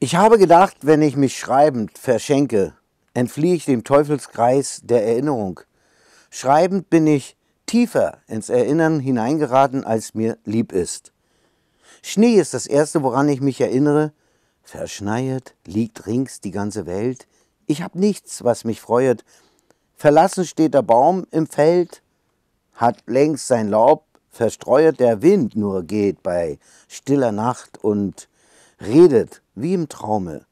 Ich habe gedacht, wenn ich mich schreibend verschenke, entfliehe ich dem Teufelskreis der Erinnerung. Schreibend bin ich tiefer ins Erinnern hineingeraten, als mir lieb ist. Schnee ist das Erste, woran ich mich erinnere. Verschneit liegt rings die ganze Welt. Ich hab nichts, was mich freuet. Verlassen steht der Baum im Feld, hat längst sein Laub verstreuet. Der Wind nur geht bei stiller Nacht und redet wie im Traume.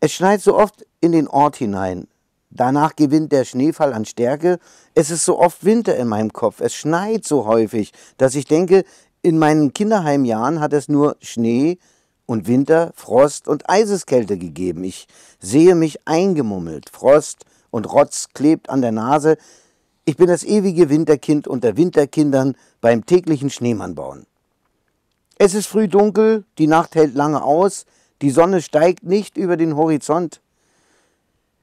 Es schneit so oft in den Ort hinein. Danach gewinnt der Schneefall an Stärke. Es ist so oft Winter in meinem Kopf. Es schneit so häufig, dass ich denke, in meinen Kinderheimjahren hat es nur Schnee und Winter, Frost und Eiseskälte gegeben. Ich sehe mich eingemummelt. Frost und Rotz klebt an der Nase. Ich bin das ewige Winterkind unter Winterkindern beim täglichen Schneemann bauen. Es ist früh dunkel, die Nacht hält lange aus, die Sonne steigt nicht über den Horizont.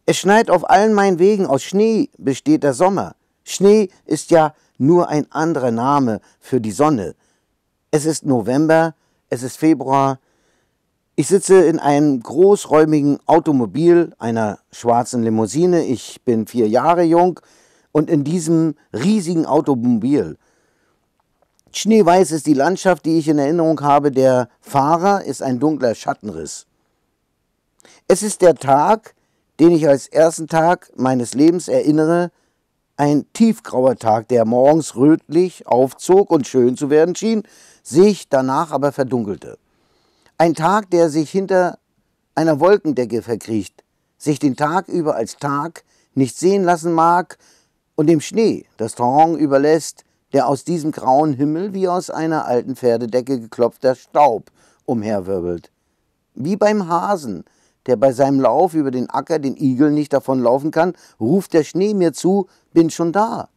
Es schneit auf allen meinen Wegen, aus Schnee besteht der Sommer. Schnee ist ja nur ein anderer Name für die Sonne. Es ist November, es ist Februar. Ich sitze in einem großräumigen Automobil, einer schwarzen Limousine. Ich bin vier Jahre jung und in diesem riesigen Automobil Schneeweiß ist die Landschaft, die ich in Erinnerung habe. Der Fahrer ist ein dunkler Schattenriss. Es ist der Tag, den ich als ersten Tag meines Lebens erinnere, ein tiefgrauer Tag, der morgens rötlich aufzog und schön zu werden schien, sich danach aber verdunkelte. Ein Tag, der sich hinter einer Wolkendecke verkriecht, sich den Tag über als Tag nicht sehen lassen mag und dem Schnee das Terrain überlässt, der aus diesem grauen Himmel wie aus einer alten Pferdedecke geklopfter Staub umherwirbelt. Wie beim Hasen, der bei seinem Lauf über den Acker den Igel nicht davonlaufen kann, ruft der Schnee mir zu, bin schon da.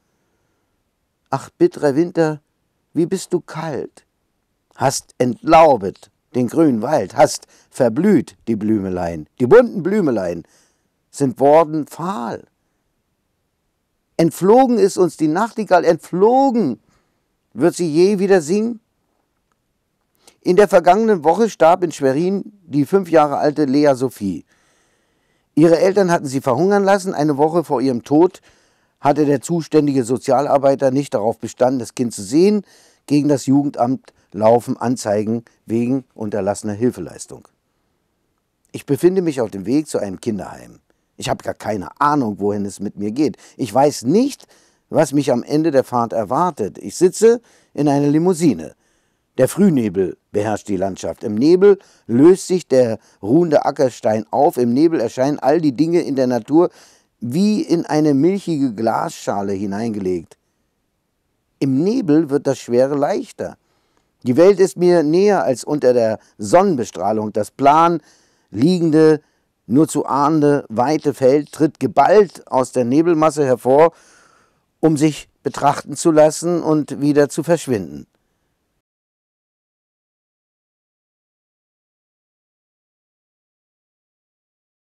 Ach, bitterer Winter, wie bist du kalt, hast entlaubet den grünen Wald, hast verblüht die Blümelein, die bunten Blümelein sind worden fahl. Entflogen ist uns die Nachtigall, entflogen. Wird sie je wieder singen? In der vergangenen Woche starb in Schwerin die fünf Jahre alte Lea Sophie. Ihre Eltern hatten sie verhungern lassen. Eine Woche vor ihrem Tod hatte der zuständige Sozialarbeiter nicht darauf bestanden, das Kind zu sehen. Gegen das Jugendamt laufen Anzeigen wegen unterlassener Hilfeleistung. Ich befinde mich auf dem Weg zu einem Kinderheim. Ich habe gar keine Ahnung, wohin es mit mir geht. Ich weiß nicht, was mich am Ende der Fahrt erwartet. Ich sitze in einer Limousine. Der Frühnebel beherrscht die Landschaft. Im Nebel löst sich der ruhende Ackerstein auf. Im Nebel erscheinen all die Dinge in der Natur wie in eine milchige Glasschale hineingelegt. Im Nebel wird das Schwere leichter. Die Welt ist mir näher als unter der Sonnenbestrahlung. Das plan liegende nur zu ahnende weite Feld tritt geballt aus der Nebelmasse hervor, um sich betrachten zu lassen und wieder zu verschwinden.